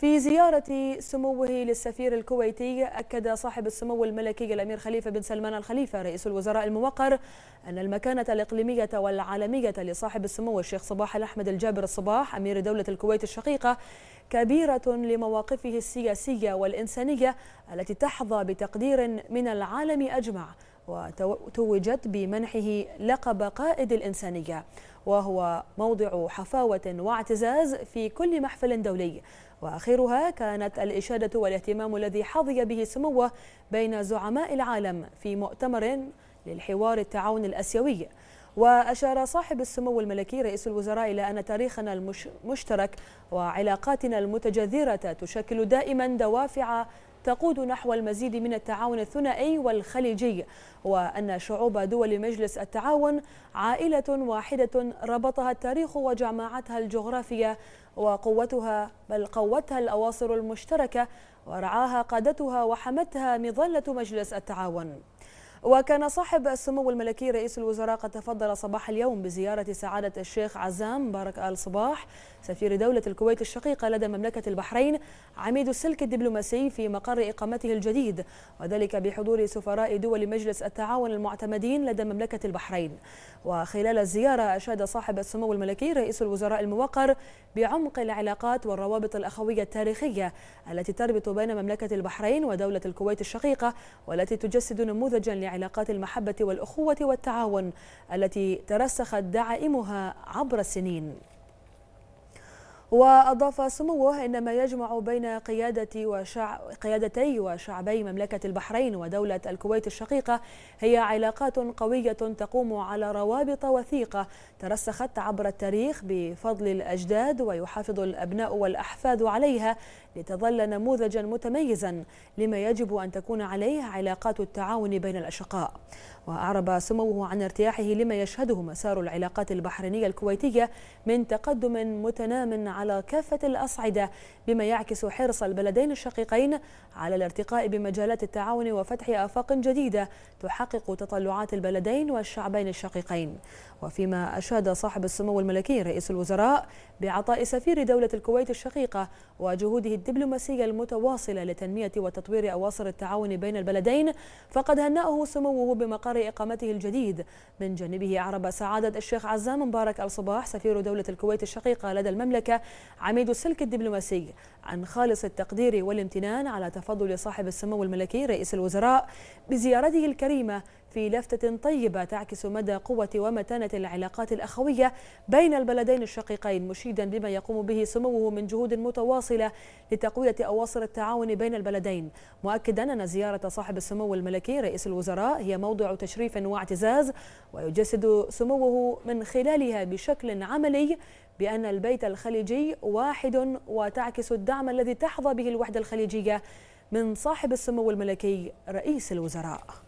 في زيارة سموه للسفير الكويتي أكد صاحب السمو الملكي الأمير خليفة بن سلمان الخليفة رئيس الوزراء الموقر أن المكانة الإقليمية والعالمية لصاحب السمو الشيخ صباح الأحمد الجابر الصباح أمير دولة الكويت الشقيقة كبيرة لمواقفه السياسية والإنسانية التي تحظى بتقدير من العالم أجمع وتوجت بمنحه لقب قائد الإنسانية وهو موضع حفاوة واعتزاز في كل محفل دولي وآخرها كانت الإشادة والاهتمام الذي حظي به سموه بين زعماء العالم في مؤتمر للحوار التعاون الأسيوي وأشار صاحب السمو الملكي رئيس الوزراء إلى أن تاريخنا المشترك وعلاقاتنا المتجذرة تشكل دائما دوافع تقود نحو المزيد من التعاون الثنائي والخليجي وأن شعوب دول مجلس التعاون عائلة واحدة ربطها التاريخ وجماعتها الجغرافية وقوتها بل قوتها الأواصر المشتركة ورعاها قادتها وحمتها مظلة مجلس التعاون وكان صاحب السمو الملكي رئيس الوزراء قد تفضل صباح اليوم بزيارة سعادة الشيخ عزام بارك آل صباح سفير دولة الكويت الشقيقة لدى مملكة البحرين عميد السلك الدبلوماسي في مقر إقامته الجديد وذلك بحضور سفراء دول مجلس التعاون المعتمدين لدى مملكة البحرين وخلال الزيارة أشاد صاحب السمو الملكي رئيس الوزراء الموقر بعمق العلاقات والروابط الأخوية التاريخية التي تربط بين مملكة البحرين ودولة الكويت الشقيقة والتي تجسد نموذجا لعلاقات المحبة والأخوة والتعاون التي ترسخت دعائمها عبر السنين وأضاف سموه إن ما يجمع بين قيادة وشع... قيادتي وشعبي مملكة البحرين ودولة الكويت الشقيقة هي علاقات قوية تقوم على روابط وثيقة ترسخت عبر التاريخ بفضل الأجداد ويحافظ الأبناء والأحفاد عليها لتظل نموذجا متميزا لما يجب أن تكون عليه علاقات التعاون بين الأشقاء وأعرب سموه عن ارتياحه لما يشهده مسار العلاقات البحرينية الكويتية من تقدم متنام على كافة الأصعدة بما يعكس حرص البلدين الشقيقين على الارتقاء بمجالات التعاون وفتح آفاق جديدة تحقق تطلعات البلدين والشعبين الشقيقين وفيما أشاد صاحب السمو الملكي رئيس الوزراء بعطاء سفير دولة الكويت الشقيقة وجهوده الدبلوماسية المتواصلة لتنمية وتطوير أواصر التعاون بين البلدين فقد هنأه سموه بمقر إقامته الجديد من جانبه أعرب سعادة الشيخ عزام مبارك الصباح سفير دولة الكويت الشقيقة لدى المملكة عميد السلك الدبلوماسي عن خالص التقدير والامتنان على تفضل صاحب السمو الملكي رئيس الوزراء بزيارته الكريمة في لفتة طيبة تعكس مدى قوة ومتانة العلاقات الأخوية بين البلدين الشقيقين مشيدا بما يقوم به سموه من جهود متواصلة لتقوية أواصر التعاون بين البلدين مؤكدا أن زيارة صاحب السمو الملكي رئيس الوزراء هي موضع تشريف واعتزاز ويجسد سموه من خلالها بشكل عملي بأن البيت الخليجي واحد وتعكس الدعم الذي تحظى به الوحدة الخليجية من صاحب السمو الملكي رئيس الوزراء